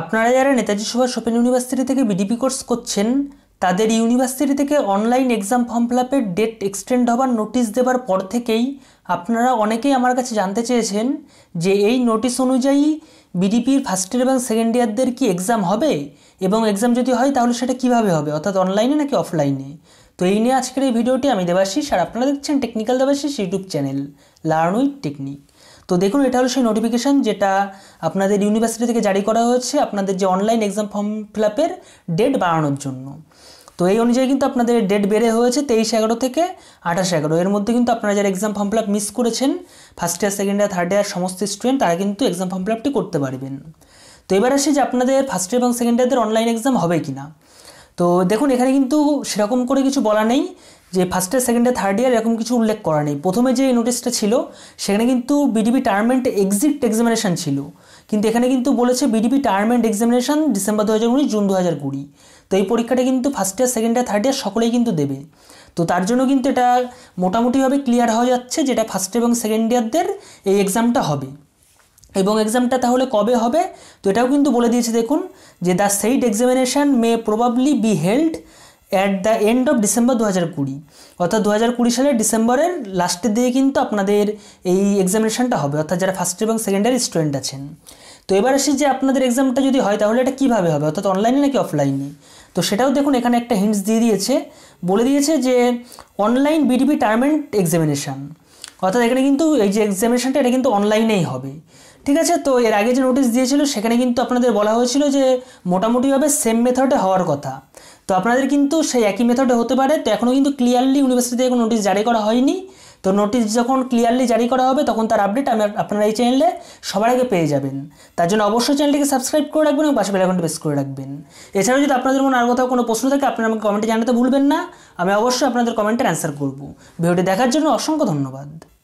আপনারা যারা Netaji Subhas open university থেকে বিডিপি কোর্স করছেন তাদের ইউনিভার্সিটি থেকে অনলাইন এক্সাম ফর্ম ফিল আপের ডেট এক্সটেন্ড হবার নোটিস দেবার পর থেকেই আপনারা অনেকেই আমার কাছে জানতে চেয়েছেন যে এই নোটিশ অনুযায়ী বিডিপির ফার্স্ট ইয়ার এবং সেকেন্ড ইয়ারদের কি এক্সাম হবে এবং এক্সাম যদি হয় তাহলে সেটা কিভাবে হবে অর্থাৎ অনলাইনে নাকি অফলাইনে তো এই নিয়ে আজকের এই ভিডিওটি আমি দেবাশিস আর আপনারা দেখছেন technical Debashis YouTube channel learn with technique তো দেখুন এটা হলো সেই নোটিফিকেশান যেটা আপনাদের ইউনিভার্সিটি থেকে জারি করা হয়েছে আপনাদের যে অনলাইন এক্সাম ফর্ম ফিল আপের ডেট বাড়ানোর জন্য তো এই অনুযায়ী কিন্তু আপনাদের ডেট বেড়ে হয়েছে তেইশ এগারো থেকে আঠাশ এগারো এর মধ্যে কিন্তু আপনারা যারা exam form fill up miss করেছেন first year second year third year সমস্ত স্টুডেন্ট তারা কিন্তু এক্সাম ফর্ম ফিল আপটি করতে পারবেন তো এবার আসি যে আপনাদের ফার্স্ট ইয়ার এবং সেকেন্ড ইয়ারদের অনলাইন এক্সাম হবে কি না তো দেখুন এখানে কিন্তু সেরকম করে কিছু বলা নেই যে first year second year third year এরকম কিছু উল্লেখ করা নেই প্রথমে যে নোটিশটা ছিল সেখানে কিন্তু বিডিপি টার্মেন্ট এক্সিট এক্সামিনেশান ছিল কিন্তু এখানে কিন্তু বলেছে বিডিপি টার্মেন্ট এক্সামিনেশান ডিসেম্বর দু হাজার উনিশ জুন দু হাজার কুড়ি তো এই পরীক্ষাটা কিন্তু first year second year third year সকলেই কিন্তু দেবে তো তার জন্য কিন্তু এটা মোটামুটিভাবে ক্লিয়ার হয়ে যাচ্ছে যেটা ফার্স্ট এবং সেকেন্ড ইয়ারদের এই এক্সামটা হবে এবং এক্সামটা তাহলে কবে হবে তো এটাও কিন্তু বলে দিয়েছে দেখুন যে the said examination may probably be held at the end of December দু হাজার কুড়ি অর্থাৎ দু হাজার কুড়ি সালের ডিসেম্বরের লাস্টের দিকে কিন্তু আপনাদের এই এক্সামিনেশানটা হবে অর্থাৎ যারা ফার্স্ট এবং সেকেন্ডারি স্টুডেন্ট আছেন তো এবার আসি যে আপনাদের এক্সামটা যদি হয় তাহলে এটা কীভাবে হবে অর্থাৎ অনলাইনে নাকি অফলাইনে তো সেটাও দেখুন এখানে একটা হিন্টস দিয়ে দিয়েছে বলে দিয়েছে যে অনলাইন বিডিপি টার্মেন্ট এক্সামিনেশান অর্থাৎ এখানে কিন্তু এই যে এক্সামিনেশানটা এটা কিন্তু অনলাইনেই হবে ঠিক আছে তো এর আগে যে নোটিশ দিয়েছিল সেখানে কিন্তু আপনাদের বলা হয়েছিল যে মোটামুটিভাবে সেম মেথডে হওয়ার কথা তো আপনাদের কিন্তু সেই একই মেথডে হতে পারে তো এখনও কিন্তু ক্লিয়ারলি ইউনিভার্সিটি থেকে কোনো নোটিশ জারি করা হয়নি তো নোটিশ যখন ক্লিয়ারলি জারি করা হবে তখন তার আপডেট আমি আপনারা এই চ্যানেলে সবার আগে পেয়ে যাবেন তার জন্য অবশ্যই চ্যানেলটিকে সাবস্ক্রাইব করে রাখবেন এবং পাশে বেলাকনটি প্রেস করে রাখবেন এছাড়াও যদি আপনাদের মনে আর কোথাও কোনো প্রশ্ন থাকে আপনারা আমাকে কমেন্টে জানাতে ভুলবেন না আমি অবশ্যই আপনাদের কমেন্টের অ্যান্সার করব ভিডিওটি দেখার জন্য অসংখ্য ধন্যবাদ